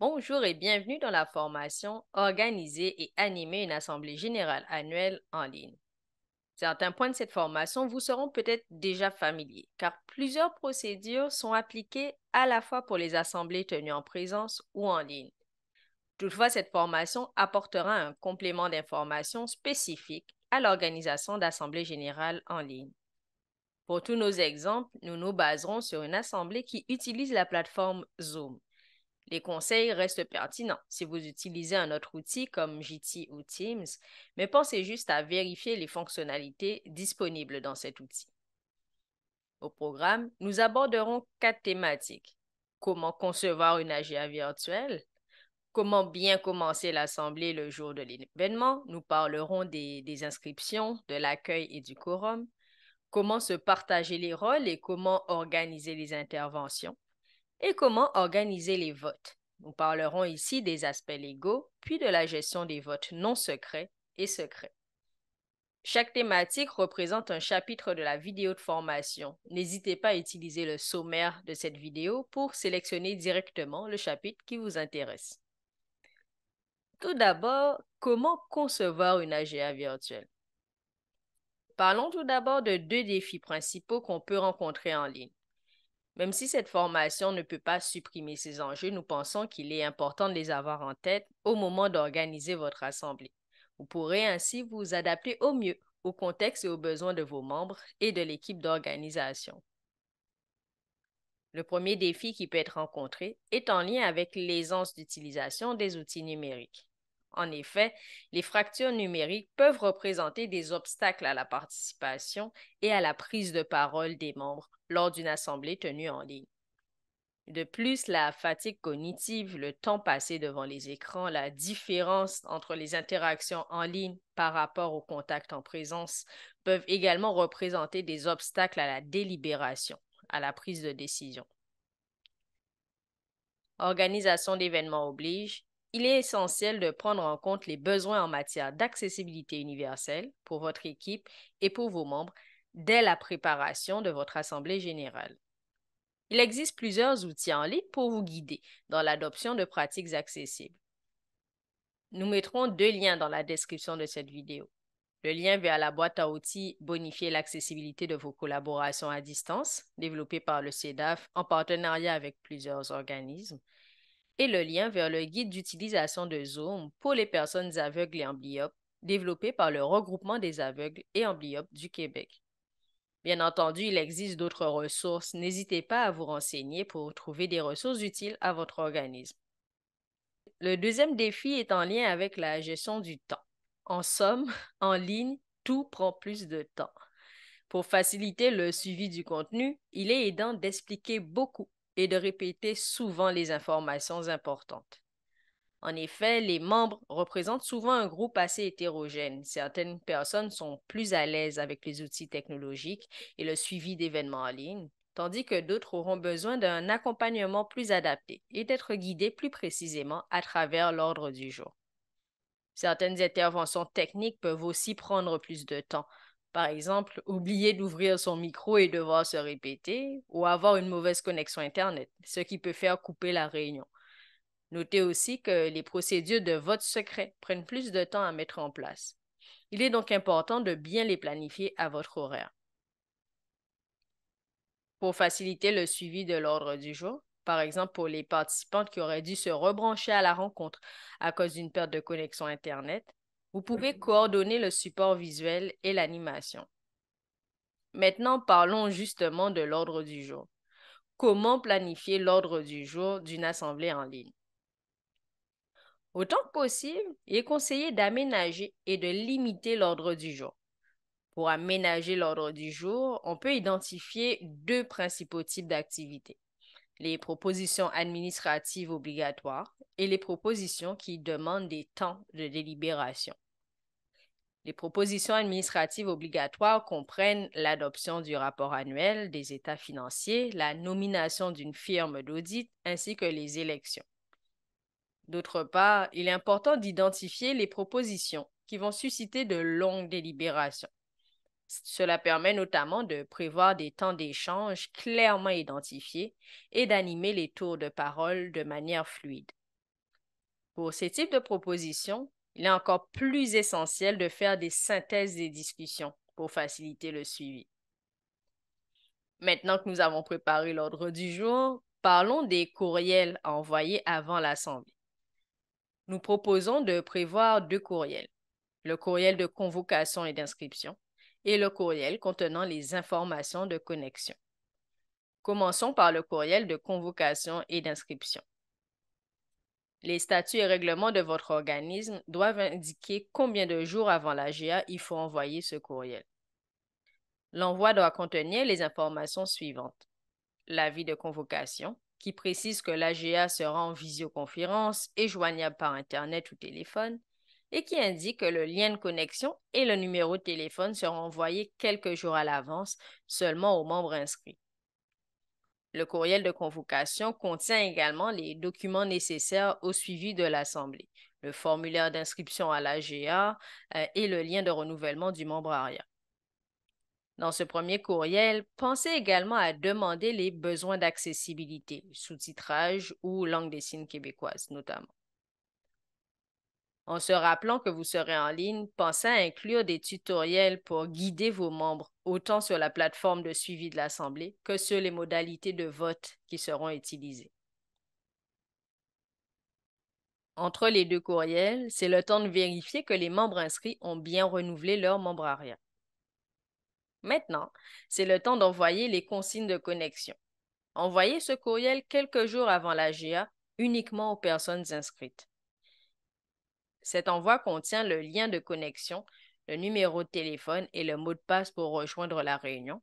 Bonjour et bienvenue dans la formation Organiser et animer une assemblée générale annuelle en ligne. Certains points de cette formation vous seront peut-être déjà familiers, car plusieurs procédures sont appliquées à la fois pour les assemblées tenues en présence ou en ligne. Toutefois, cette formation apportera un complément d'informations spécifiques à l'organisation d'assemblées générales en ligne. Pour tous nos exemples, nous nous baserons sur une assemblée qui utilise la plateforme Zoom. Les conseils restent pertinents si vous utilisez un autre outil comme Jitsi ou Teams, mais pensez juste à vérifier les fonctionnalités disponibles dans cet outil. Au programme, nous aborderons quatre thématiques. Comment concevoir une AGA virtuelle Comment bien commencer l'assemblée le jour de l'événement Nous parlerons des inscriptions, de l'accueil et du quorum. Comment se partager les rôles et comment organiser les interventions et comment organiser les votes. Nous parlerons ici des aspects légaux, puis de la gestion des votes non secrets et secrets. Chaque thématique représente un chapitre de la vidéo de formation. N'hésitez pas à utiliser le sommaire de cette vidéo pour sélectionner directement le chapitre qui vous intéresse. Tout d'abord, comment concevoir une AGA virtuelle Parlons tout d'abord de deux défis principaux qu'on peut rencontrer en ligne. Même si cette formation ne peut pas supprimer ces enjeux, nous pensons qu'il est important de les avoir en tête au moment d'organiser votre assemblée. Vous pourrez ainsi vous adapter au mieux au contexte et aux besoins de vos membres et de l'équipe d'organisation. Le premier défi qui peut être rencontré est en lien avec l'aisance d'utilisation des outils numériques. En effet, les fractures numériques peuvent représenter des obstacles à la participation et à la prise de parole des membres lors d'une assemblée tenue en ligne. De plus, la fatigue cognitive, le temps passé devant les écrans, la différence entre les interactions en ligne par rapport au contact en présence peuvent également représenter des obstacles à la délibération, à la prise de décision. Organisation d'événements oblige, il est essentiel de prendre en compte les besoins en matière d'accessibilité universelle pour votre équipe et pour vos membres dès la préparation de votre Assemblée générale. Il existe plusieurs outils en ligne pour vous guider dans l'adoption de pratiques accessibles. Nous mettrons deux liens dans la description de cette vidéo. Le lien vers la boîte à outils Bonifier l'accessibilité de vos collaborations à distance, développée par le CEDAF en partenariat avec plusieurs organismes, et le lien vers le guide d'utilisation de Zoom pour les personnes aveugles et amblyopes développé par le regroupement des aveugles et amblyopes du Québec. Bien entendu, il existe d'autres ressources. N'hésitez pas à vous renseigner pour trouver des ressources utiles à votre organisme. Le deuxième défi est en lien avec la gestion du temps. En somme, en ligne, tout prend plus de temps. Pour faciliter le suivi du contenu, il est aidant d'expliquer beaucoup et de répéter souvent les informations importantes. En effet, les membres représentent souvent un groupe assez hétérogène. Certaines personnes sont plus à l'aise avec les outils technologiques et le suivi d'événements en ligne, tandis que d'autres auront besoin d'un accompagnement plus adapté et d'être guidés plus précisément à travers l'ordre du jour. Certaines interventions techniques peuvent aussi prendre plus de temps, par exemple, oublier d'ouvrir son micro et devoir se répéter ou avoir une mauvaise connexion Internet, ce qui peut faire couper la réunion. Notez aussi que les procédures de vote secret prennent plus de temps à mettre en place. Il est donc important de bien les planifier à votre horaire. Pour faciliter le suivi de l'ordre du jour, par exemple pour les participantes qui auraient dû se rebrancher à la rencontre à cause d'une perte de connexion Internet, vous pouvez coordonner le support visuel et l'animation. Maintenant, parlons justement de l'ordre du jour. Comment planifier l'ordre du jour d'une assemblée en ligne Autant que possible, il est conseillé d'aménager et de limiter l'ordre du jour. Pour aménager l'ordre du jour, on peut identifier deux principaux types d'activités les propositions administratives obligatoires et les propositions qui demandent des temps de délibération. Les propositions administratives obligatoires comprennent l'adoption du rapport annuel des états financiers, la nomination d'une firme d'audit ainsi que les élections. D'autre part, il est important d'identifier les propositions qui vont susciter de longues délibérations. Cela permet notamment de prévoir des temps d'échange clairement identifiés et d'animer les tours de parole de manière fluide. Pour ces types de propositions, il est encore plus essentiel de faire des synthèses des discussions pour faciliter le suivi. Maintenant que nous avons préparé l'ordre du jour, parlons des courriels envoyés avant l'Assemblée. Nous proposons de prévoir deux courriels, le courriel de convocation et d'inscription et le courriel contenant les informations de connexion. Commençons par le courriel de convocation et d'inscription. Les statuts et règlements de votre organisme doivent indiquer combien de jours avant l'AGA il faut envoyer ce courriel. L'envoi doit contenir les informations suivantes. L'avis de convocation, qui précise que l'AGA sera en visioconférence et joignable par Internet ou téléphone, et qui indique que le lien de connexion et le numéro de téléphone seront envoyés quelques jours à l'avance seulement aux membres inscrits. Le courriel de convocation contient également les documents nécessaires au suivi de l'Assemblée, le formulaire d'inscription à l'AGA euh, et le lien de renouvellement du membre ARIA. Dans ce premier courriel, pensez également à demander les besoins d'accessibilité, sous-titrage ou langue des signes québécoises, notamment en se rappelant que vous serez en ligne, pensez à inclure des tutoriels pour guider vos membres autant sur la plateforme de suivi de l'Assemblée que sur les modalités de vote qui seront utilisées. Entre les deux courriels, c'est le temps de vérifier que les membres inscrits ont bien renouvelé leur membrariat. Maintenant, c'est le temps d'envoyer les consignes de connexion. Envoyez ce courriel quelques jours avant la GA uniquement aux personnes inscrites. Cet envoi contient le lien de connexion, le numéro de téléphone et le mot de passe pour rejoindre la réunion,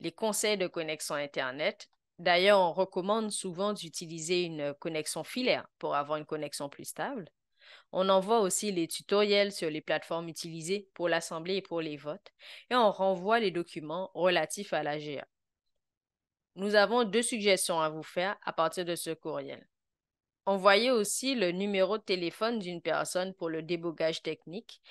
les conseils de connexion Internet. D'ailleurs, on recommande souvent d'utiliser une connexion filaire pour avoir une connexion plus stable. On envoie aussi les tutoriels sur les plateformes utilisées pour l'Assemblée et pour les votes, et on renvoie les documents relatifs à la l'AGA. Nous avons deux suggestions à vous faire à partir de ce courriel. Envoyez aussi le numéro de téléphone d'une personne pour le débogage technique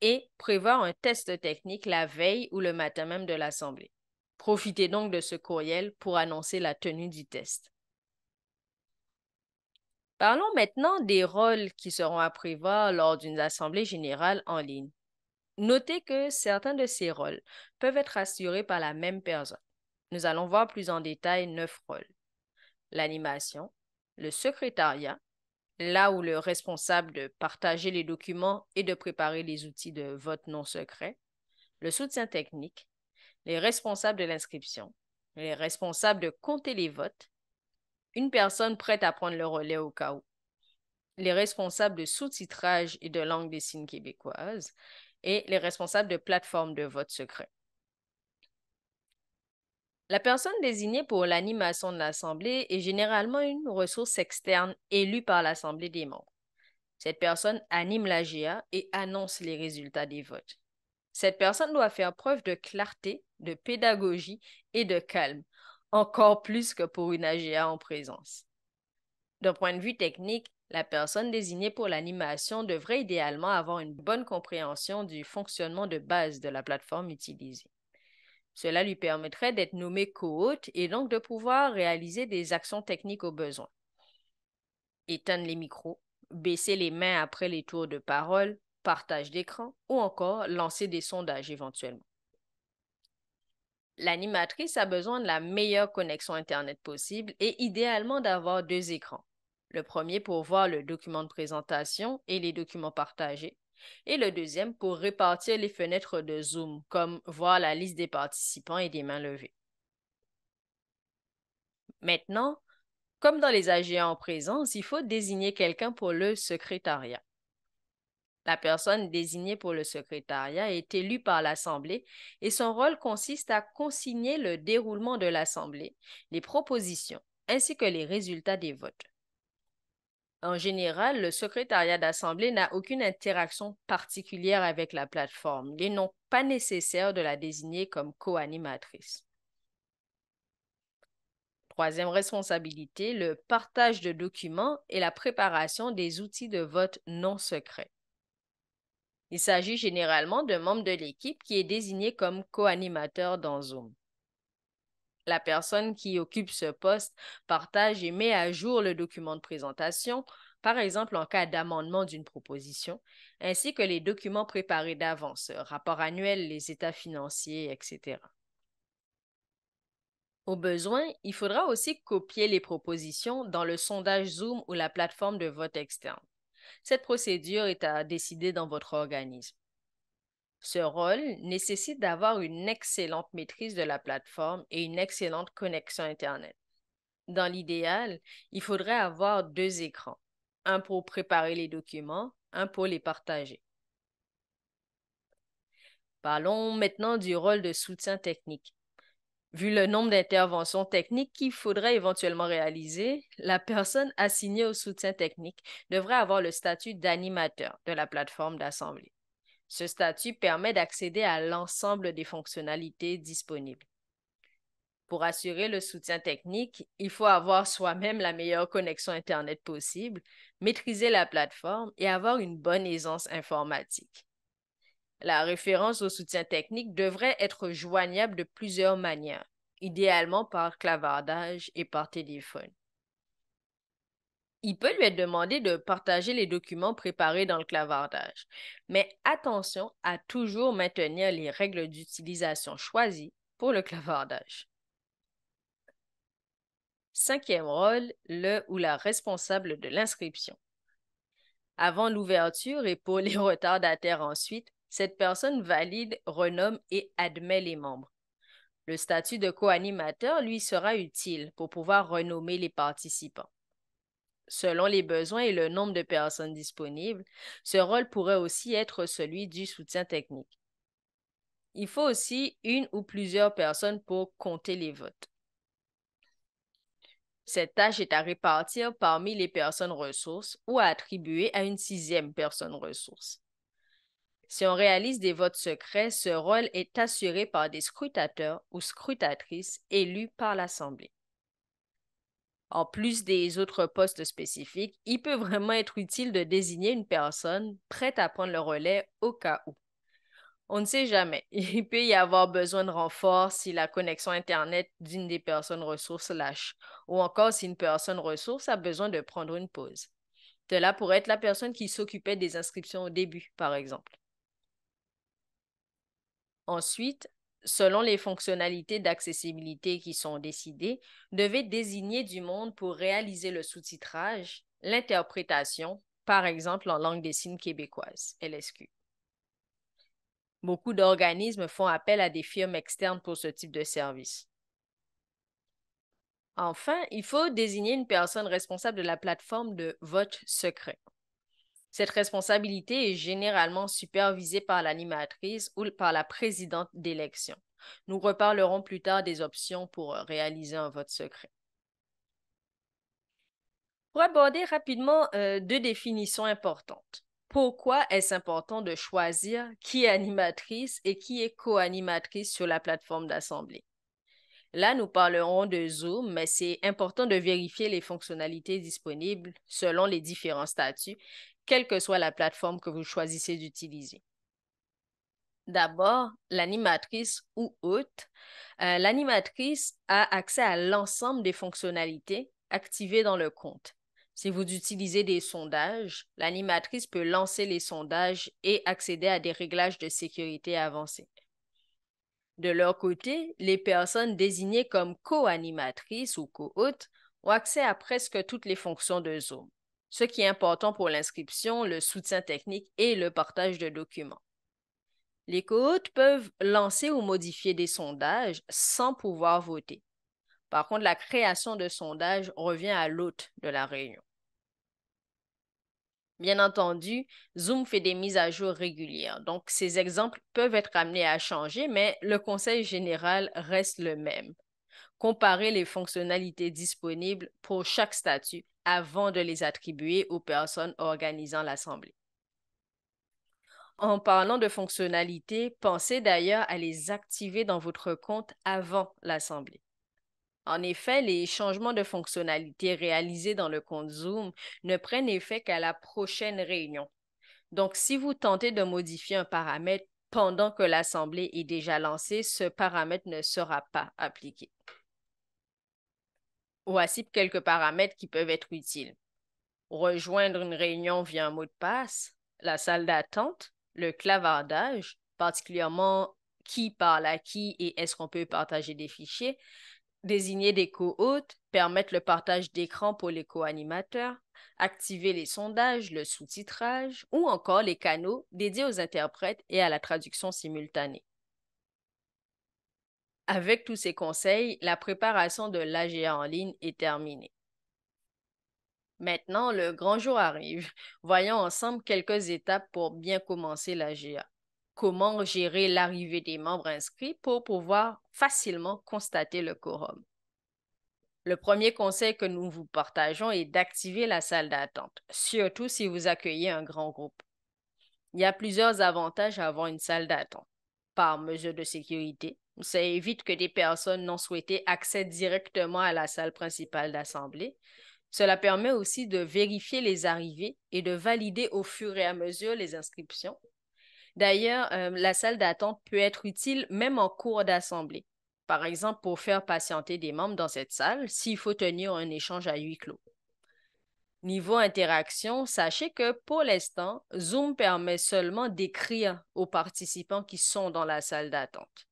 et prévoir un test technique la veille ou le matin même de l'Assemblée. Profitez donc de ce courriel pour annoncer la tenue du test. Parlons maintenant des rôles qui seront à prévoir lors d'une assemblée générale en ligne. Notez que certains de ces rôles peuvent être assurés par la même personne. Nous allons voir plus en détail neuf rôles. L'animation, le secrétariat, là où le responsable de partager les documents et de préparer les outils de vote non secret, le soutien technique, les responsables de l'inscription, les responsables de compter les votes, une personne prête à prendre le relais au cas où, les responsables de sous-titrage et de langue des signes québécoises, et les responsables de plateforme de vote secret. La personne désignée pour l'animation de l'Assemblée est généralement une ressource externe élue par l'Assemblée des membres. Cette personne anime la et annonce les résultats des votes. Cette personne doit faire preuve de clarté, de pédagogie et de calme, encore plus que pour une AGA en présence. D'un point de vue technique, la personne désignée pour l'animation devrait idéalement avoir une bonne compréhension du fonctionnement de base de la plateforme utilisée. Cela lui permettrait d'être nommé co-hôte et donc de pouvoir réaliser des actions techniques au besoin. Éteindre les micros, baisser les mains après les tours de parole, partage d'écran ou encore lancer des sondages éventuellement. L'animatrice a besoin de la meilleure connexion Internet possible et idéalement d'avoir deux écrans. Le premier pour voir le document de présentation et les documents partagés et le deuxième pour répartir les fenêtres de Zoom, comme voir la liste des participants et des mains levées. Maintenant, comme dans les AGA en présence, il faut désigner quelqu'un pour le secrétariat. La personne désignée pour le secrétariat est élue par l'Assemblée et son rôle consiste à consigner le déroulement de l'Assemblée, les propositions ainsi que les résultats des votes en général, le secrétariat d'assemblée n'a aucune interaction particulière avec la plateforme. Il n'est donc pas nécessaire de la désigner comme co-animatrice. Troisième responsabilité, le partage de documents et la préparation des outils de vote non secrets. Il s'agit généralement d'un membre de l'équipe qui est désigné comme co-animateur dans Zoom la personne qui occupe ce poste partage et met à jour le document de présentation, par exemple en cas d'amendement d'une proposition, ainsi que les documents préparés d'avance, rapport annuel, les états financiers, etc. Au besoin, il faudra aussi copier les propositions dans le sondage Zoom ou la plateforme de vote externe. Cette procédure est à décider dans votre organisme. Ce rôle nécessite d'avoir une excellente maîtrise de la plateforme et une excellente connexion Internet. Dans l'idéal, il faudrait avoir deux écrans, un pour préparer les documents, un pour les partager. Parlons maintenant du rôle de soutien technique. Vu le nombre d'interventions techniques qu'il faudrait éventuellement réaliser, la personne assignée au soutien technique devrait avoir le statut d'animateur de la plateforme d'assemblée. Ce statut permet d'accéder à l'ensemble des fonctionnalités disponibles. Pour assurer le soutien technique, il faut avoir soi-même la meilleure connexion Internet possible, maîtriser la plateforme et avoir une bonne aisance informatique. La référence au soutien technique devrait être joignable de plusieurs manières, idéalement par clavardage et par téléphone il peut lui être demandé de partager les documents préparés dans le clavardage. Mais attention à toujours maintenir les règles d'utilisation choisies pour le clavardage. Cinquième rôle, le ou la responsable de l'inscription. Avant l'ouverture et pour les retardataires ensuite, cette personne valide, renomme et admet les membres. Le statut de co-animateur lui sera utile pour pouvoir renommer les participants selon les besoins et le nombre de personnes disponibles, ce rôle pourrait aussi être celui du soutien technique. Il faut aussi une ou plusieurs personnes pour compter les votes. Cette tâche est à répartir parmi les personnes ressources ou à attribuer à une sixième personne ressource. Si on réalise des votes secrets, ce rôle est assuré par des scrutateurs ou scrutatrices élus par l'Assemblée en plus des autres postes spécifiques, il peut vraiment être utile de désigner une personne prête à prendre le relais au cas où. On ne sait jamais. Il peut y avoir besoin de renfort si la connexion Internet d'une des personnes ressources lâche, ou encore si une personne ressource a besoin de prendre une pause. Cela pourrait être la personne qui s'occupait des inscriptions au début, par exemple. Ensuite, selon les fonctionnalités d'accessibilité qui sont décidées, devez désigner du monde pour réaliser le sous-titrage, l'interprétation, par exemple en langue des signes québécoise, LSQ. Beaucoup d'organismes font appel à des firmes externes pour ce type de service. Enfin, il faut désigner une personne responsable de la plateforme de vote secret. Cette responsabilité est généralement supervisée par l'animatrice ou par la présidente d'élection. Nous reparlerons plus tard des options pour euh, réaliser un vote secret. Pour aborder rapidement euh, deux définitions importantes. Pourquoi est-ce important de choisir qui est animatrice et qui est co-animatrice sur la plateforme d'assemblée? Là, nous parlerons de Zoom, mais c'est important de vérifier les fonctionnalités disponibles selon les différents statuts quelle que soit la plateforme que vous choisissez d'utiliser. D'abord, l'animatrice ou hôte. Euh, l'animatrice a accès à l'ensemble des fonctionnalités activées dans le compte. Si vous utilisez des sondages, l'animatrice peut lancer les sondages et accéder à des réglages de sécurité avancés. De leur côté, les personnes désignées comme co-animatrices ou co-hôtes ont accès à presque toutes les fonctions de Zoom ce qui est important pour l'inscription, le soutien technique et le partage de documents. Les cohortes peuvent lancer ou modifier des sondages sans pouvoir voter. Par contre, la création de sondages revient à l'hôte de la réunion. Bien entendu, Zoom fait des mises à jour régulières, donc ces exemples peuvent être amenés à changer, mais le conseil général reste le même. Comparer les fonctionnalités disponibles pour chaque statut avant de les attribuer aux personnes organisant l'assemblée. En parlant de fonctionnalités, pensez d'ailleurs à les activer dans votre compte avant l'assemblée. En effet, les changements de fonctionnalités réalisés dans le compte Zoom ne prennent effet qu'à la prochaine réunion. Donc, si vous tentez de modifier un paramètre pendant que l'assemblée est déjà lancée, ce paramètre ne sera pas appliqué. Voici quelques paramètres qui peuvent être utiles. Rejoindre une réunion via un mot de passe, la salle d'attente, le clavardage, particulièrement qui parle à qui et est-ce qu'on peut partager des fichiers, désigner des co-hôtes, permettre le partage d'écran pour les co-animateurs, activer les sondages, le sous-titrage ou encore les canaux dédiés aux interprètes et à la traduction simultanée. Avec tous ces conseils, la préparation de l'AGA en ligne est terminée. Maintenant, le grand jour arrive. Voyons ensemble quelques étapes pour bien commencer l'AGA. Comment gérer l'arrivée des membres inscrits pour pouvoir facilement constater le quorum. Le premier conseil que nous vous partageons est d'activer la salle d'attente, surtout si vous accueillez un grand groupe. Il y a plusieurs avantages à avoir une salle d'attente par mesure de sécurité. Ça évite que des personnes non souhaitées accèdent directement à la salle principale d'assemblée. Cela permet aussi de vérifier les arrivées et de valider au fur et à mesure les inscriptions. D'ailleurs, euh, la salle d'attente peut être utile même en cours d'assemblée. Par exemple, pour faire patienter des membres dans cette salle s'il faut tenir un échange à huis clos. Niveau interaction, sachez que pour l'instant, Zoom permet seulement d'écrire aux participants qui sont dans la salle d'attente.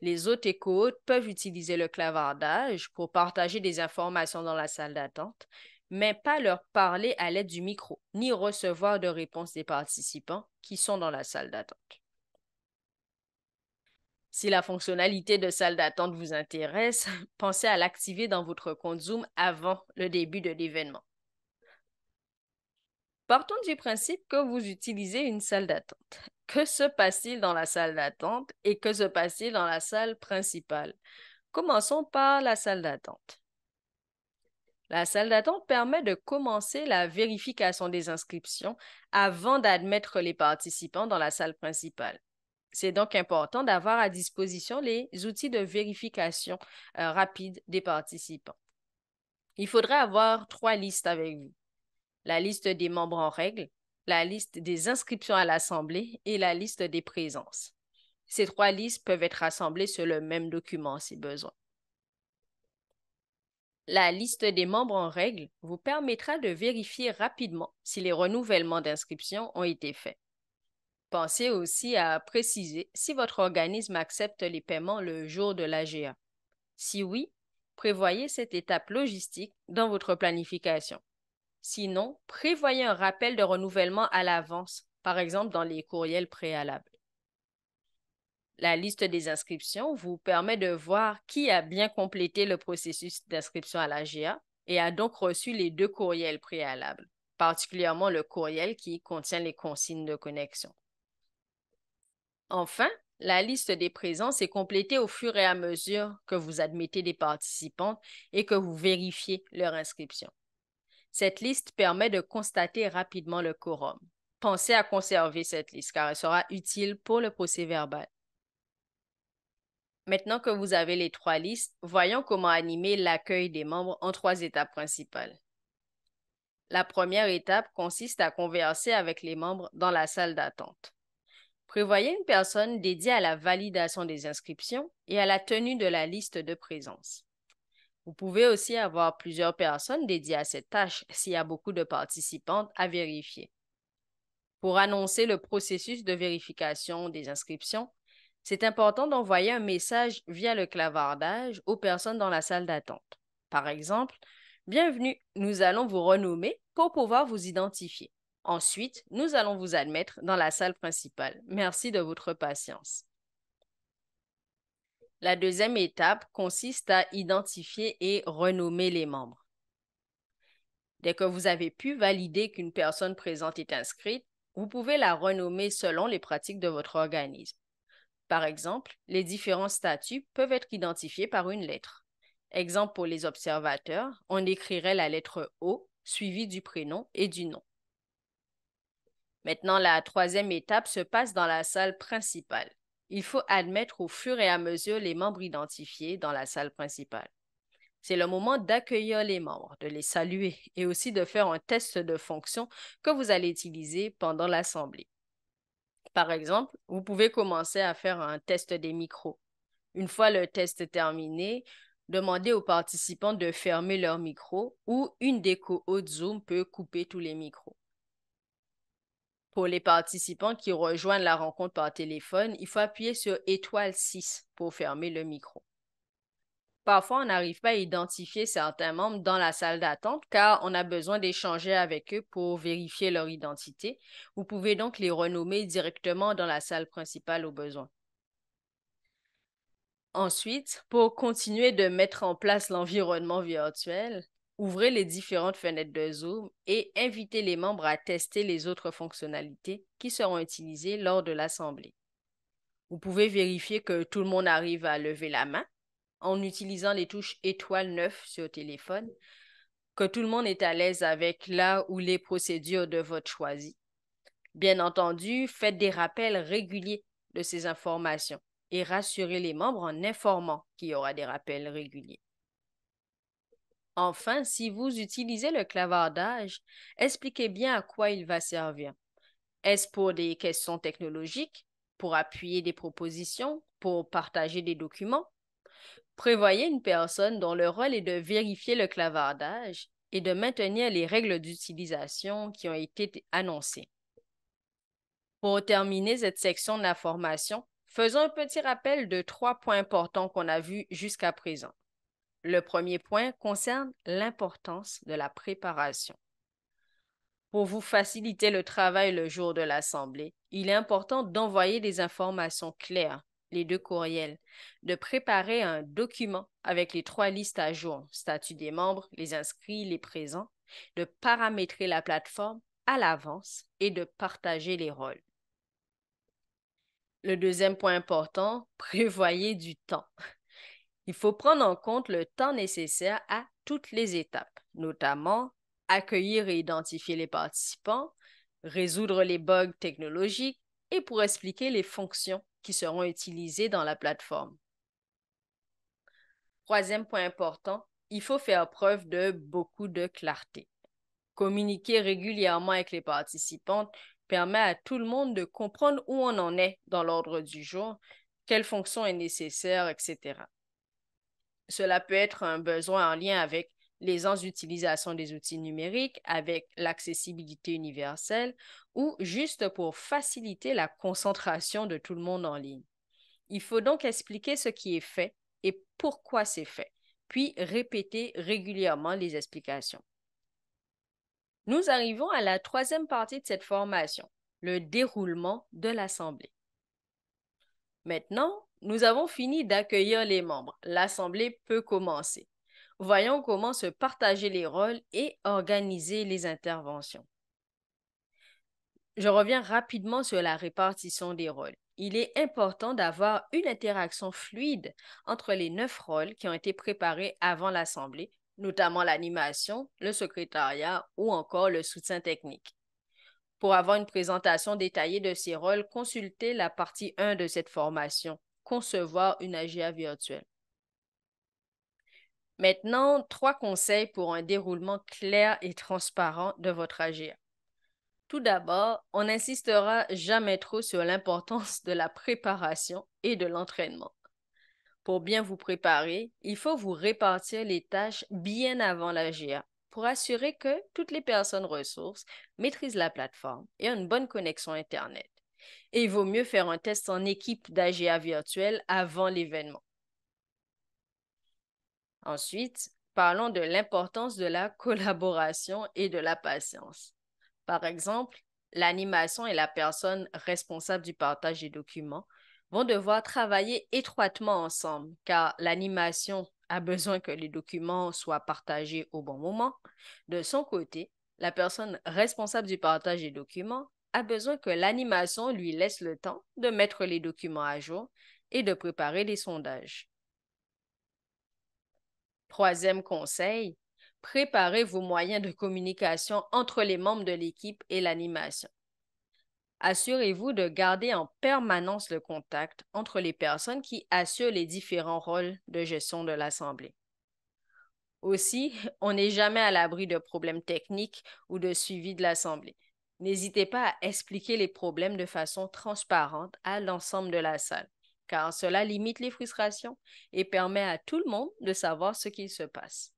Les autres hôtes peuvent utiliser le clavardage pour partager des informations dans la salle d'attente, mais pas leur parler à l'aide du micro, ni recevoir de réponse des participants qui sont dans la salle d'attente. Si la fonctionnalité de salle d'attente vous intéresse, pensez à l'activer dans votre compte Zoom avant le début de l'événement. Partons du principe que vous utilisez une salle d'attente. Que se passe-t-il dans la salle d'attente et que se passe-t-il dans la salle principale? Commençons par la salle d'attente. La salle d'attente permet de commencer la vérification des inscriptions avant d'admettre les participants dans la salle principale. C'est donc important d'avoir à disposition les outils de vérification euh, rapide des participants. Il faudrait avoir trois listes avec vous la liste des membres en règle, la liste des inscriptions à l'Assemblée et la liste des présences. Ces trois listes peuvent être rassemblées sur le même document si besoin. La liste des membres en règle vous permettra de vérifier rapidement si les renouvellements d'inscription ont été faits. Pensez aussi à préciser si votre organisme accepte les paiements le jour de l'AGA. Si oui, prévoyez cette étape logistique dans votre planification. Sinon, prévoyez un rappel de renouvellement à l'avance, par exemple dans les courriels préalables. La liste des inscriptions vous permet de voir qui a bien complété le processus d'inscription à la GA et a donc reçu les deux courriels préalables, particulièrement le courriel qui contient les consignes de connexion. Enfin, la liste des présences est complétée au fur et à mesure que vous admettez des participantes et que vous vérifiez leur inscription. Cette liste permet de constater rapidement le quorum. Pensez à conserver cette liste car elle sera utile pour le procès verbal. Maintenant que vous avez les trois listes, voyons comment animer l'accueil des membres en trois étapes principales. La première étape consiste à converser avec les membres dans la salle d'attente. Prévoyez une personne dédiée à la validation des inscriptions et à la tenue de la liste de présence. Vous pouvez aussi avoir plusieurs personnes dédiées à cette tâche s'il y a beaucoup de participantes à vérifier. Pour annoncer le processus de vérification des inscriptions, c'est important d'envoyer un message via le clavardage aux personnes dans la salle d'attente. Par exemple, Bienvenue, nous allons vous renommer pour pouvoir vous identifier. Ensuite, nous allons vous admettre dans la salle principale. Merci de votre patience. La deuxième étape consiste à identifier et renommer les membres. Dès que vous avez pu valider qu'une personne présente est inscrite, vous pouvez la renommer selon les pratiques de votre organisme. Par exemple, les différents statuts peuvent être identifiés par une lettre. Exemple pour les observateurs, on écrirait la lettre O suivie du prénom et du nom. Maintenant, la troisième étape se passe dans la salle principale il faut admettre au fur et à mesure les membres identifiés dans la salle principale. C'est le moment d'accueillir les membres, de les saluer et aussi de faire un test de fonction que vous allez utiliser pendant l'assemblée. Par exemple, vous pouvez commencer à faire un test des micros. Une fois le test terminé, demandez aux participants de fermer leur micro ou une déco haute Zoom peut couper tous les micros. Pour les participants qui rejoignent la rencontre par téléphone, il faut appuyer sur étoile 6 pour fermer le micro. Parfois, on n'arrive pas à identifier certains membres dans la salle d'attente car on a besoin d'échanger avec eux pour vérifier leur identité. Vous pouvez donc les renommer directement dans la salle principale au besoin. Ensuite, pour continuer de mettre en place l'environnement virtuel, ouvrez les différentes fenêtres de Zoom et invitez les membres à tester les autres fonctionnalités qui seront utilisées lors de l'assemblée. Vous pouvez vérifier que tout le monde arrive à lever la main en utilisant les touches étoile 9 sur téléphone, que tout le monde est à l'aise avec la ou les procédures de vote choisi. Bien entendu, faites des rappels réguliers de ces informations et rassurez les membres en informant qu'il y aura des rappels réguliers. Enfin, si vous utilisez le clavardage, expliquez bien à quoi il va servir. Est-ce pour des questions technologiques, pour appuyer des propositions, pour partager des documents? Prévoyez une personne dont le rôle est de vérifier le clavardage et de maintenir les règles d'utilisation qui ont été annoncées. Pour terminer cette section de la formation, faisons un petit rappel de trois points importants qu'on a vus jusqu'à présent. Le premier point concerne l'importance de la préparation. Pour vous faciliter le travail le jour de l'Assemblée, il est important d'envoyer des informations claires, les deux courriels, de préparer un document avec les trois listes à jour, statut des membres, les inscrits, les présents, de paramétrer la plateforme à l'avance et de partager les rôles. Le deuxième point important, prévoyez du temps. Il faut prendre en compte le temps nécessaire à toutes les étapes, notamment accueillir et identifier les participants, résoudre les bugs technologiques et pour expliquer les fonctions qui seront utilisées dans la plateforme. Troisième point important, il faut faire preuve de beaucoup de clarté. Communiquer régulièrement avec les participantes permet à tout le monde de comprendre où on en est dans l'ordre du jour, quelle fonction est nécessaire, etc. Cela peut être un besoin en lien avec les l'aisance d'utilisation des outils numériques, avec l'accessibilité universelle ou juste pour faciliter la concentration de tout le monde en ligne. Il faut donc expliquer ce qui est fait et pourquoi c'est fait, puis répéter régulièrement les explications. Nous arrivons à la troisième partie de cette formation, le déroulement de l'Assemblée. Maintenant, nous avons fini d'accueillir les membres. L'assemblée peut commencer. Voyons comment se partager les rôles et organiser les interventions. Je reviens rapidement sur la répartition des rôles. Il est important d'avoir une interaction fluide entre les neuf rôles qui ont été préparés avant l'assemblée, notamment l'animation, le secrétariat ou encore le soutien technique. Pour avoir une présentation détaillée de ces rôles, consultez la partie 1 de cette formation concevoir une AGA virtuelle. Maintenant, trois conseils pour un déroulement clair et transparent de votre AGA. Tout d'abord, on n'insistera jamais trop sur l'importance de la préparation et de l'entraînement. Pour bien vous préparer, il faut vous répartir les tâches bien avant l'AGA pour assurer que toutes les personnes ressources maîtrisent la plateforme et ont une bonne connexion Internet. Et il vaut mieux faire un test en équipe d'AGA virtuelle avant l'événement. Ensuite, parlons de l'importance de la collaboration et de la patience. Par exemple, l'animation et la personne responsable du partage des documents vont devoir travailler étroitement ensemble car l'animation a besoin que les documents soient partagés au bon moment. De son côté, la personne responsable du partage des documents a besoin que l'animation lui laisse le temps de mettre les documents à jour et de préparer les sondages. Troisième conseil, préparez vos moyens de communication entre les membres de l'équipe et l'animation. Assurez-vous de garder en permanence le contact entre les personnes qui assurent les différents rôles de gestion de l'Assemblée. Aussi, on n'est jamais à l'abri de problèmes techniques ou de suivi de l'Assemblée. N'hésitez pas à expliquer les problèmes de façon transparente à l'ensemble de la salle, car cela limite les frustrations et permet à tout le monde de savoir ce qu'il se passe.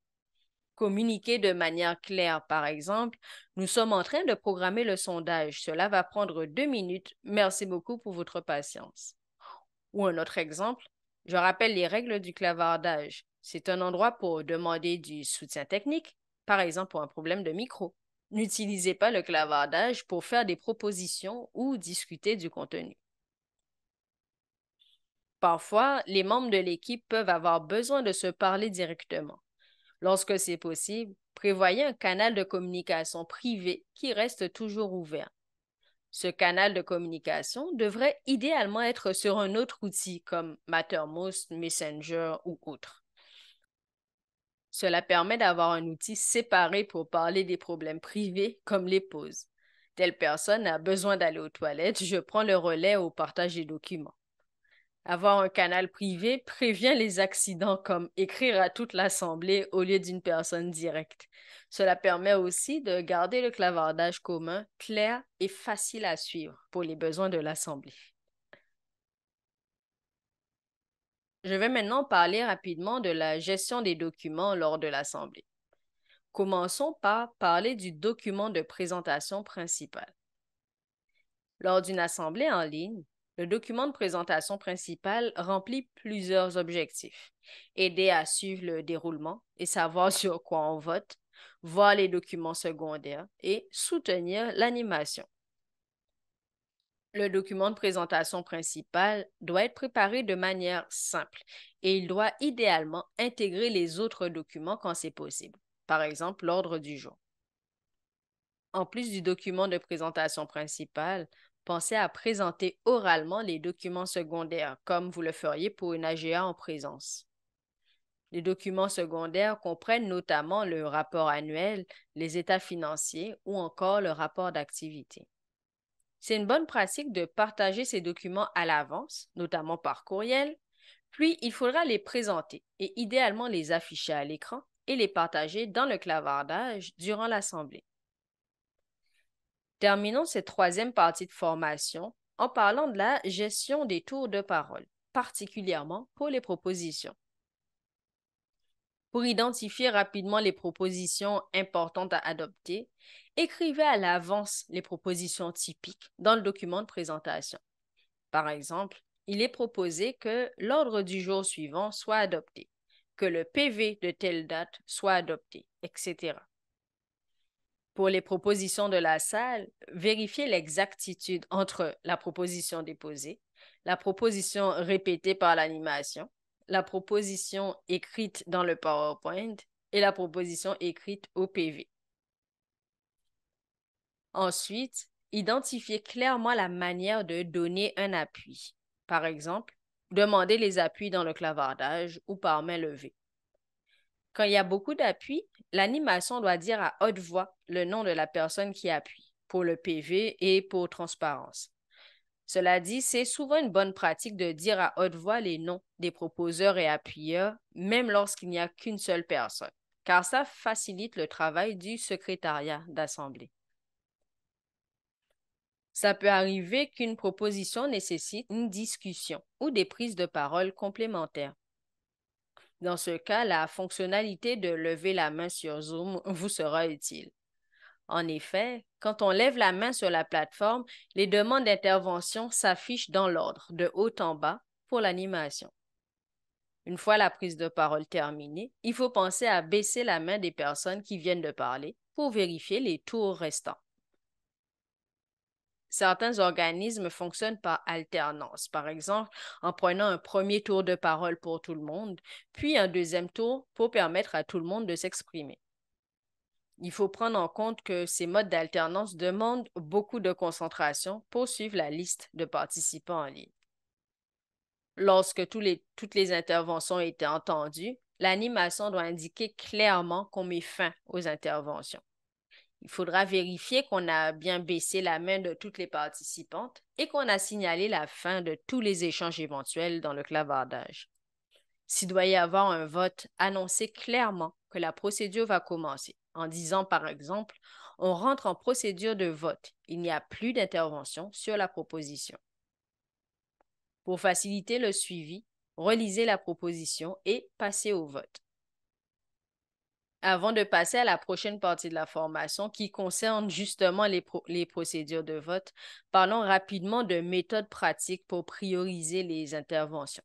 Communiquer de manière claire, par exemple, nous sommes en train de programmer le sondage, cela va prendre deux minutes, merci beaucoup pour votre patience. Ou un autre exemple, je rappelle les règles du clavardage. C'est un endroit pour demander du soutien technique, par exemple pour un problème de micro n'utilisez pas le clavardage pour faire des propositions ou discuter du contenu. Parfois, les membres de l'équipe peuvent avoir besoin de se parler directement. Lorsque c'est possible, prévoyez un canal de communication privé qui reste toujours ouvert. Ce canal de communication devrait idéalement être sur un autre outil comme Mattermost, Messenger ou autre. Cela permet d'avoir un outil séparé pour parler des problèmes privés comme les pauses. Telle personne a besoin d'aller aux toilettes, je prends le relais au partage des documents. Avoir un canal privé prévient les accidents comme écrire à toute l'assemblée au lieu d'une personne directe. Cela permet aussi de garder le clavardage commun clair et facile à suivre pour les besoins de l'assemblée. Je vais maintenant parler rapidement de la gestion des documents lors de l'Assemblée. Commençons par parler du document de présentation principal. Lors d'une assemblée en ligne, le document de présentation principal remplit plusieurs objectifs. Aider à suivre le déroulement et savoir sur quoi on vote, voir les documents secondaires et soutenir l'animation. Le document de présentation principal doit être préparé de manière simple et il doit idéalement intégrer les autres documents quand c'est possible, par exemple l'ordre du jour. En plus du document de présentation principale, pensez à présenter oralement les documents secondaires comme vous le feriez pour une AGA en présence. Les documents secondaires comprennent notamment le rapport annuel, les états financiers ou encore le rapport d'activité. C'est une bonne pratique de partager ces documents à l'avance, notamment par courriel, puis il faudra les présenter et idéalement les afficher à l'écran et les partager dans le clavardage durant l'assemblée. Terminons cette troisième partie de formation en parlant de la gestion des tours de parole, particulièrement pour les propositions. Pour identifier rapidement les propositions importantes à adopter, écrivez à l'avance les propositions typiques dans le document de présentation. Par exemple, il est proposé que l'ordre du jour suivant soit adopté, que le PV de telle date soit adopté, etc. Pour les propositions de la salle, vérifiez l'exactitude entre la proposition déposée, la proposition répétée par l'animation la proposition écrite dans le PowerPoint et la proposition écrite au PV. Ensuite, identifier clairement la manière de donner un appui. Par exemple, demander les appuis dans le clavardage ou par main levée. Quand il y a beaucoup d'appuis, l'animation doit dire à haute voix le nom de la personne qui appuie pour le PV et pour transparence. Cela dit, c'est souvent une bonne pratique de dire à haute voix les noms des proposeurs et appuyeurs, même lorsqu'il n'y a qu'une seule personne, car ça facilite le travail du secrétariat d'assemblée. Ça peut arriver qu'une proposition nécessite une discussion ou des prises de parole complémentaires. Dans ce cas, la fonctionnalité de lever la main sur Zoom vous sera utile. En effet, quand on lève la main sur la plateforme, les demandes d'intervention s'affichent dans l'ordre, de haut en bas, pour l'animation. Une fois la prise de parole terminée, il faut penser à baisser la main des personnes qui viennent de parler pour vérifier les tours restants. Certains organismes fonctionnent par alternance, par exemple en prenant un premier tour de parole pour tout le monde, puis un deuxième tour pour permettre à tout le monde de s'exprimer il faut prendre en compte que ces modes d'alternance demandent beaucoup de concentration pour suivre la liste de participants en ligne. Lorsque les, toutes les interventions ont été entendues, l'animation doit indiquer clairement qu'on met fin aux interventions. Il faudra vérifier qu'on a bien baissé la main de toutes les participantes et qu'on a signalé la fin de tous les échanges éventuels dans le clavardage. S'il doit y avoir un vote, annoncez clairement que la procédure va commencer en disant, par exemple, on rentre en procédure de vote. Il n'y a plus d'intervention sur la proposition. Pour faciliter le suivi, relisez la proposition et passez au vote. Avant de passer à la prochaine partie de la formation qui concerne justement les, les procédures de vote, parlons rapidement de méthodes pratiques pour prioriser les interventions.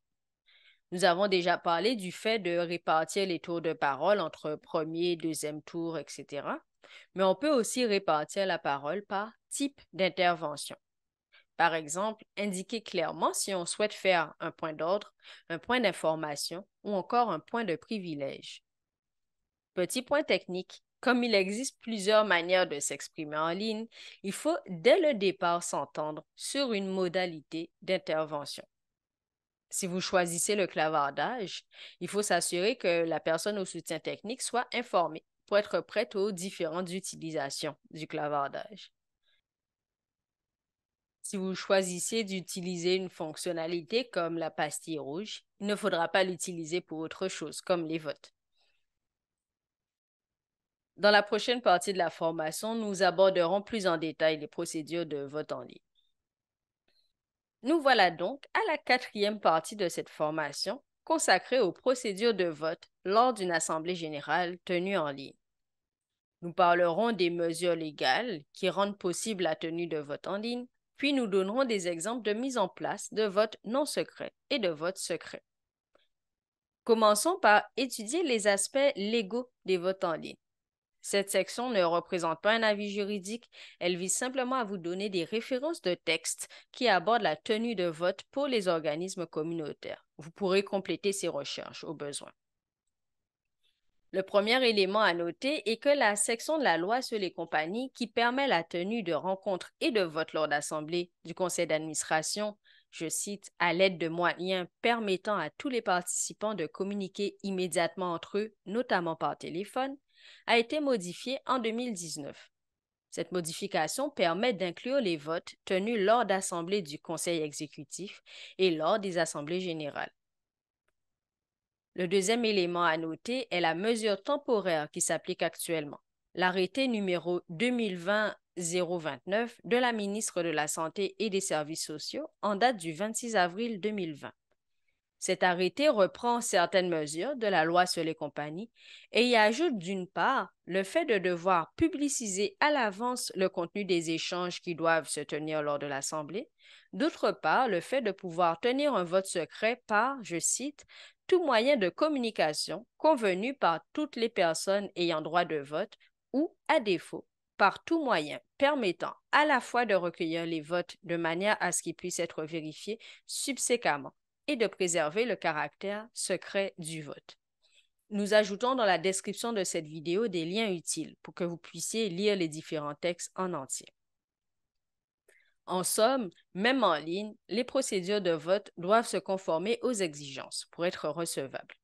Nous avons déjà parlé du fait de répartir les tours de parole entre premier, deuxième tour, etc. Mais on peut aussi répartir la parole par type d'intervention. Par exemple, indiquer clairement si on souhaite faire un point d'ordre, un point d'information ou encore un point de privilège. Petit point technique, comme il existe plusieurs manières de s'exprimer en ligne, il faut dès le départ s'entendre sur une modalité d'intervention si vous choisissez le clavardage, il faut s'assurer que la personne au soutien technique soit informée pour être prête aux différentes utilisations du clavardage. Si vous choisissez d'utiliser une fonctionnalité comme la pastille rouge, il ne faudra pas l'utiliser pour autre chose, comme les votes. Dans la prochaine partie de la formation, nous aborderons plus en détail les procédures de vote en ligne. Nous voilà donc à la quatrième partie de cette formation consacrée aux procédures de vote lors d'une assemblée générale tenue en ligne. Nous parlerons des mesures légales qui rendent possible la tenue de vote en ligne, puis nous donnerons des exemples de mise en place de vote non secret et de vote secret. Commençons par étudier les aspects légaux des votes en ligne. Cette section ne représente pas un avis juridique, elle vise simplement à vous donner des références de textes qui abordent la tenue de vote pour les organismes communautaires. Vous pourrez compléter ces recherches au besoin. Le premier élément à noter est que la section de la loi sur les compagnies qui permet la tenue de rencontres et de votes lors d'assemblées du conseil d'administration, je cite, à l'aide de moyens permettant à tous les participants de communiquer immédiatement entre eux, notamment par téléphone, a été modifié en 2019. Cette modification permet d'inclure les votes tenus lors d'assemblées du Conseil exécutif et lors des assemblées générales. Le deuxième élément à noter est la mesure temporaire qui s'applique actuellement. L'arrêté numéro 2020-029 de la ministre de la Santé et des Services sociaux en date du 26 avril 2020. Cet arrêté reprend certaines mesures de la loi sur les compagnies et y ajoute d'une part le fait de devoir publiciser à l'avance le contenu des échanges qui doivent se tenir lors de l'Assemblée, d'autre part le fait de pouvoir tenir un vote secret par, je cite, tout moyen de communication convenu par toutes les personnes ayant droit de vote ou, à défaut, par tout moyen permettant à la fois de recueillir les votes de manière à ce qu'ils puissent être vérifiés subséquemment et de préserver le caractère secret du vote. Nous ajoutons dans la description de cette vidéo des liens utiles pour que vous puissiez lire les différents textes en entier. En somme, même en ligne, les procédures de vote doivent se conformer aux exigences pour être recevables.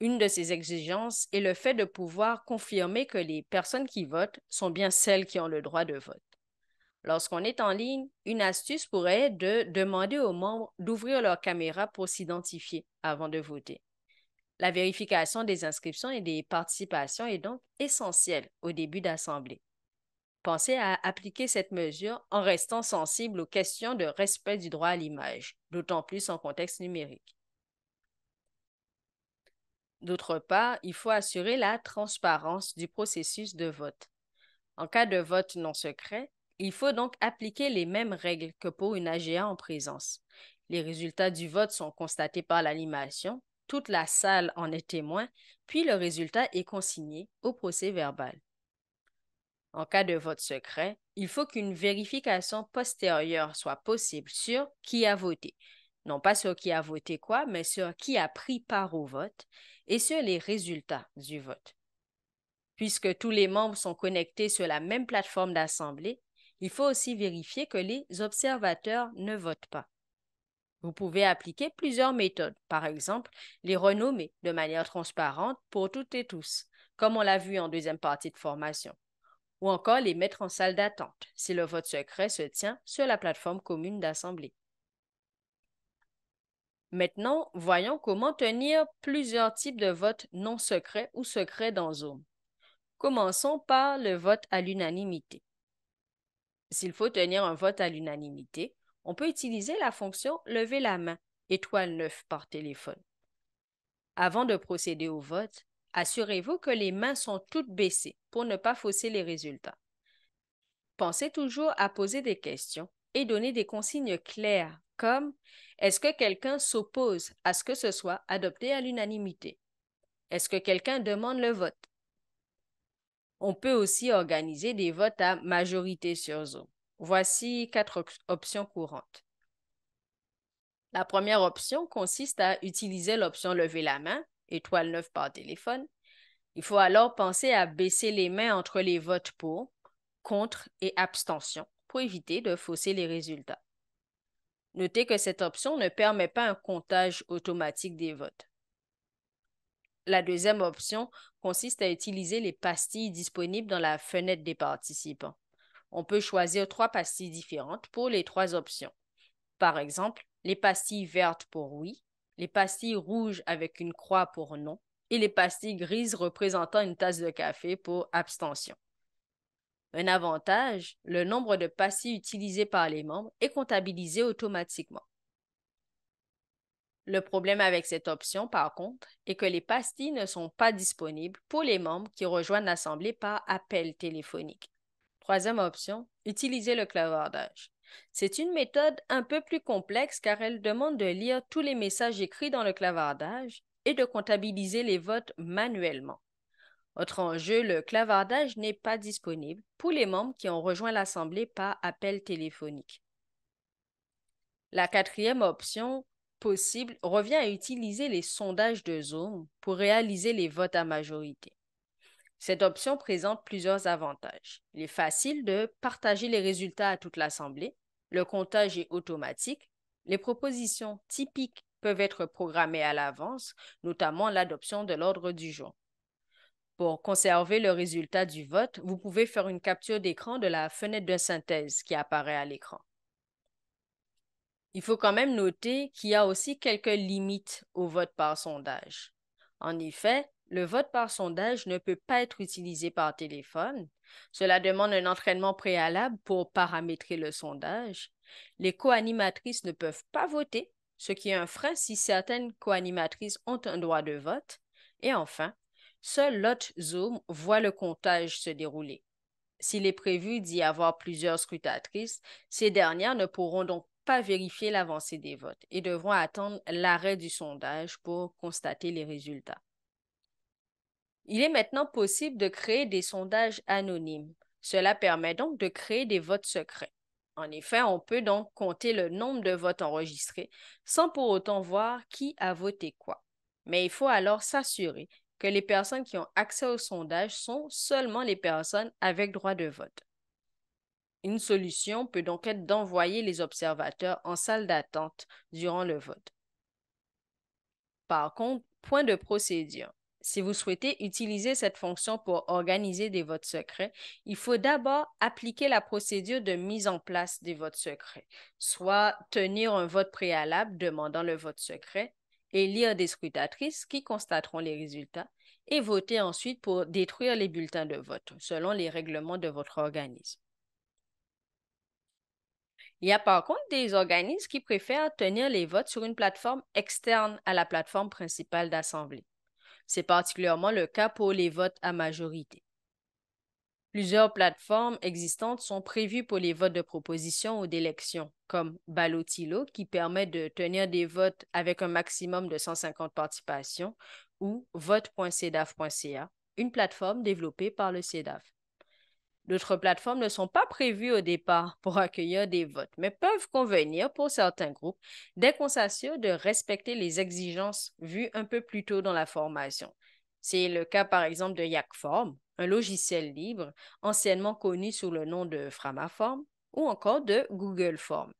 Une de ces exigences est le fait de pouvoir confirmer que les personnes qui votent sont bien celles qui ont le droit de vote. Lorsqu'on est en ligne, une astuce pourrait être de demander aux membres d'ouvrir leur caméra pour s'identifier avant de voter. La vérification des inscriptions et des participations est donc essentielle au début d'assemblée. Pensez à appliquer cette mesure en restant sensible aux questions de respect du droit à l'image, d'autant plus en contexte numérique. D'autre part, il faut assurer la transparence du processus de vote. En cas de vote non secret, il faut donc appliquer les mêmes règles que pour une AGA en présence. Les résultats du vote sont constatés par l'animation, toute la salle en est témoin, puis le résultat est consigné au procès verbal. En cas de vote secret, il faut qu'une vérification postérieure soit possible sur qui a voté, non pas sur qui a voté quoi, mais sur qui a pris part au vote et sur les résultats du vote. Puisque tous les membres sont connectés sur la même plateforme d'assemblée, il faut aussi vérifier que les observateurs ne votent pas. Vous pouvez appliquer plusieurs méthodes, par exemple les renommer de manière transparente pour toutes et tous, comme on l'a vu en deuxième partie de formation, ou encore les mettre en salle d'attente si le vote secret se tient sur la plateforme commune d'assemblée. Maintenant, voyons comment tenir plusieurs types de votes non secrets ou secrets dans Zoom. Commençons par le vote à l'unanimité. S'il faut tenir un vote à l'unanimité, on peut utiliser la fonction lever la main, étoile 9 par téléphone. Avant de procéder au vote, assurez-vous que les mains sont toutes baissées pour ne pas fausser les résultats. Pensez toujours à poser des questions et donner des consignes claires comme Est-ce que quelqu'un s'oppose à ce que ce soit adopté à l'unanimité Est-ce que quelqu'un demande le vote on peut aussi organiser des votes à majorité sur Zoom. Voici quatre options courantes. La première option consiste à utiliser l'option lever la main, étoile 9 par téléphone. Il faut alors penser à baisser les mains entre les votes pour, contre et abstention pour éviter de fausser les résultats. Notez que cette option ne permet pas un comptage automatique des votes. La deuxième option consiste à utiliser les pastilles disponibles dans la fenêtre des participants. On peut choisir trois pastilles différentes pour les trois options. Par exemple, les pastilles vertes pour oui, les pastilles rouges avec une croix pour non et les pastilles grises représentant une tasse de café pour abstention. Un avantage, le nombre de pastilles utilisées par les membres est comptabilisé automatiquement. Le problème avec cette option, par contre, est que les pastilles ne sont pas disponibles pour les membres qui rejoignent l'Assemblée par appel téléphonique. Troisième option, utiliser le clavardage. C'est une méthode un peu plus complexe car elle demande de lire tous les messages écrits dans le clavardage et de comptabiliser les votes manuellement. Autre enjeu, le clavardage n'est pas disponible pour les membres qui ont rejoint l'Assemblée par appel téléphonique. La quatrième option possible, revient à utiliser les sondages de Zoom pour réaliser les votes à majorité. Cette option présente plusieurs avantages. Il est facile de partager les résultats à toute l'Assemblée, le comptage est automatique, les propositions typiques peuvent être programmées à l'avance, notamment l'adoption de l'ordre du jour. Pour conserver le résultat du vote, vous pouvez faire une capture d'écran de la fenêtre de synthèse qui apparaît à l'écran. Il faut quand même noter qu'il y a aussi quelques limites au vote par sondage. En effet, le vote par sondage ne peut pas être utilisé par téléphone. Cela demande un entraînement préalable pour paramétrer le sondage. Les co-animatrices ne peuvent pas voter, ce qui est un frein si certaines co-animatrices ont un droit de vote. Et enfin, seul l'autre Zoom voit le comptage se dérouler. S'il est prévu d'y avoir plusieurs scrutatrices, ces dernières ne pourront donc pas vérifier l'avancée des votes et devront attendre l'arrêt du sondage pour constater les résultats. Il est maintenant possible de créer des sondages anonymes. Cela permet donc de créer des votes secrets. En effet, on peut donc compter le nombre de votes enregistrés sans pour autant voir qui a voté quoi. Mais il faut alors s'assurer que les personnes qui ont accès au sondage sont seulement les personnes avec droit de vote. Une solution peut donc être d'envoyer les observateurs en salle d'attente durant le vote. Par contre, point de procédure. Si vous souhaitez utiliser cette fonction pour organiser des votes secrets, il faut d'abord appliquer la procédure de mise en place des votes secrets, soit tenir un vote préalable demandant le vote secret, élire des scrutatrices qui constateront les résultats et voter ensuite pour détruire les bulletins de vote selon les règlements de votre organisme. Il y a par contre des organismes qui préfèrent tenir les votes sur une plateforme externe à la plateforme principale d'assemblée. C'est particulièrement le cas pour les votes à majorité. Plusieurs plateformes existantes sont prévues pour les votes de proposition ou d'élection, comme Ballotilo, qui permet de tenir des votes avec un maximum de 150 participations, ou vote.cedaf.ca, une plateforme développée par le CEDAF. D'autres plateformes ne sont pas prévues au départ pour accueillir des votes, mais peuvent convenir pour certains groupes dès qu'on s'assure de respecter les exigences vues un peu plus tôt dans la formation. C'est le cas par exemple de YakForm, un logiciel libre anciennement connu sous le nom de Framaform, ou encore de Google Form.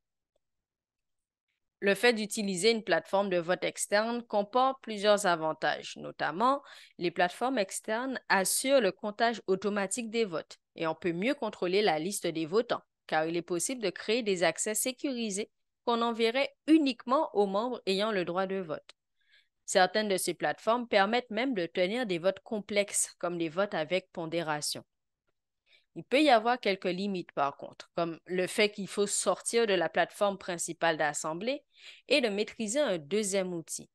Le fait d'utiliser une plateforme de vote externe comporte plusieurs avantages, notamment les plateformes externes assurent le comptage automatique des votes et on peut mieux contrôler la liste des votants, car il est possible de créer des accès sécurisés qu'on enverrait uniquement aux membres ayant le droit de vote. Certaines de ces plateformes permettent même de tenir des votes complexes, comme les votes avec pondération. Il peut y avoir quelques limites par contre, comme le fait qu'il faut sortir de la plateforme principale d'assemblée et de maîtriser un deuxième outil.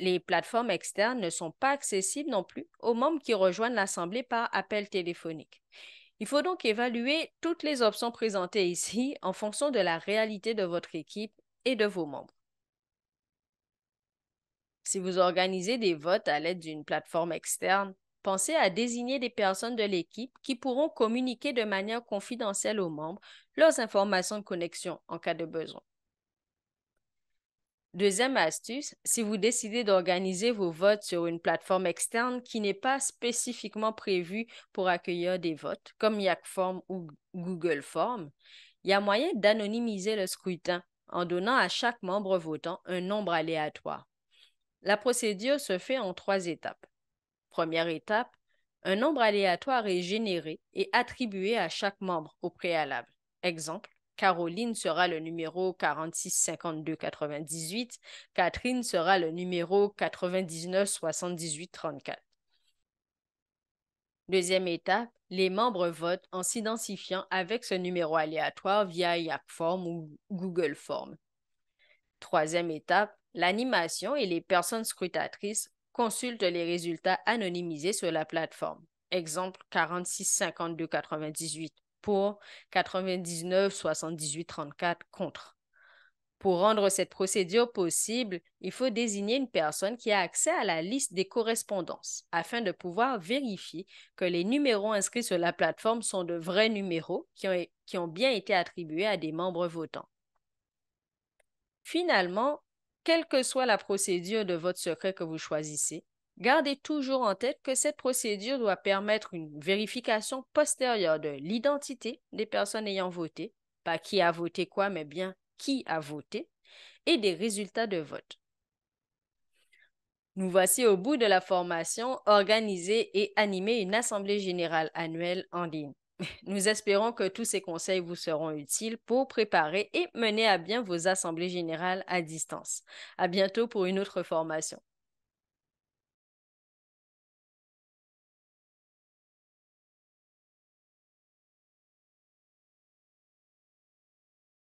Les plateformes externes ne sont pas accessibles non plus aux membres qui rejoignent l'assemblée par appel téléphonique. Il faut donc évaluer toutes les options présentées ici en fonction de la réalité de votre équipe et de vos membres. Si vous organisez des votes à l'aide d'une plateforme externe, Pensez à désigner des personnes de l'équipe qui pourront communiquer de manière confidentielle aux membres leurs informations de connexion en cas de besoin. Deuxième astuce, si vous décidez d'organiser vos votes sur une plateforme externe qui n'est pas spécifiquement prévue pour accueillir des votes, comme Yakform ou Google Form, il y a moyen d'anonymiser le scrutin en donnant à chaque membre votant un nombre aléatoire. La procédure se fait en trois étapes. Première étape, un nombre aléatoire est généré et attribué à chaque membre au préalable. Exemple, Caroline sera le numéro 465298, Catherine sera le numéro 99 78 34. Deuxième étape, les membres votent en s'identifiant avec ce numéro aléatoire via Form ou Google Form. Troisième étape, l'animation et les personnes scrutatrices consulte les résultats anonymisés sur la plateforme. Exemple 46 52 98 pour 99 78 34 contre. Pour rendre cette procédure possible, il faut désigner une personne qui a accès à la liste des correspondances afin de pouvoir vérifier que les numéros inscrits sur la plateforme sont de vrais numéros qui ont, qui bien été attribués à des membres votants. Finalement, quelle que soit la procédure de vote secret que vous choisissez, gardez toujours en tête que cette procédure doit permettre une vérification postérieure de l'identité des personnes ayant voté, pas qui a voté quoi, mais bien qui a voté, et des résultats de vote. Nous voici au bout de la formation Organiser et animer une assemblée générale annuelle en ligne. Nous espérons que tous ces conseils vous seront utiles pour préparer et mener à bien vos assemblées générales à distance. À bientôt pour une autre formation.